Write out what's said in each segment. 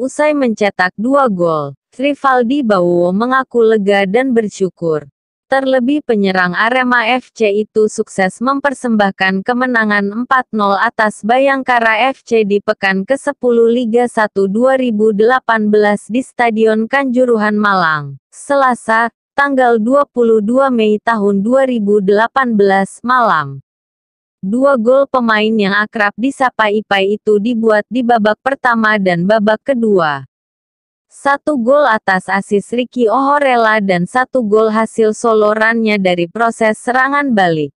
Usai mencetak dua gol, Trivaldi Bawo mengaku lega dan bersyukur. Terlebih penyerang Arema FC itu sukses mempersembahkan kemenangan 4-0 atas Bayangkara FC di pekan ke-10 Liga 1 2018 di Stadion Kanjuruhan Malang, Selasa, tanggal 22 Mei tahun 2018 malam. Dua gol pemain yang akrab disapa Ipai itu dibuat di babak pertama dan babak kedua. Satu gol atas asis Ricky Ohorella dan satu gol hasil solorannya dari proses serangan balik.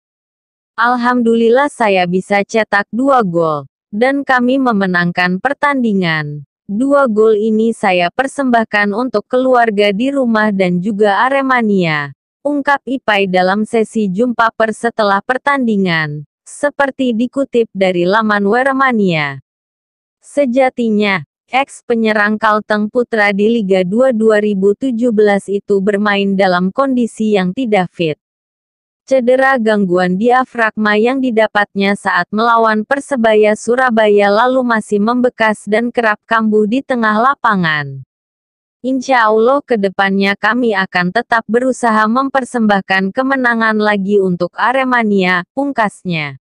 Alhamdulillah saya bisa cetak dua gol. Dan kami memenangkan pertandingan. Dua gol ini saya persembahkan untuk keluarga di rumah dan juga Aremania. Ungkap Ipai dalam sesi jumpa pers setelah pertandingan seperti dikutip dari laman Weremania. Sejatinya, eks penyerang Kalteng Putra di Liga 2 2017 itu bermain dalam kondisi yang tidak fit. Cedera gangguan diafragma yang didapatnya saat melawan Persebaya Surabaya lalu masih membekas dan kerap kambuh di tengah lapangan. Insya Allah kedepannya kami akan tetap berusaha mempersembahkan kemenangan lagi untuk Aremania, pungkasnya.